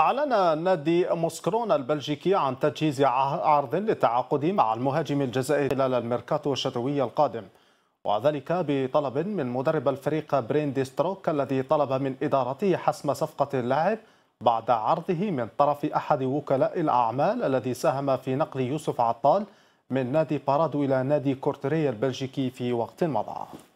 أعلن نادي موسكرون البلجيكي عن تجهيز عرض للتعاقد مع المهاجم الجزائري خلال الميركاتو الشتوي القادم وذلك بطلب من مدرب الفريق برين ديستروك الذي طلب من إدارته حسم صفقة اللاعب بعد عرضه من طرف أحد وكلاء الأعمال الذي ساهم في نقل يوسف عطال من نادي بارادو إلى نادي كورتري البلجيكي في وقت مضى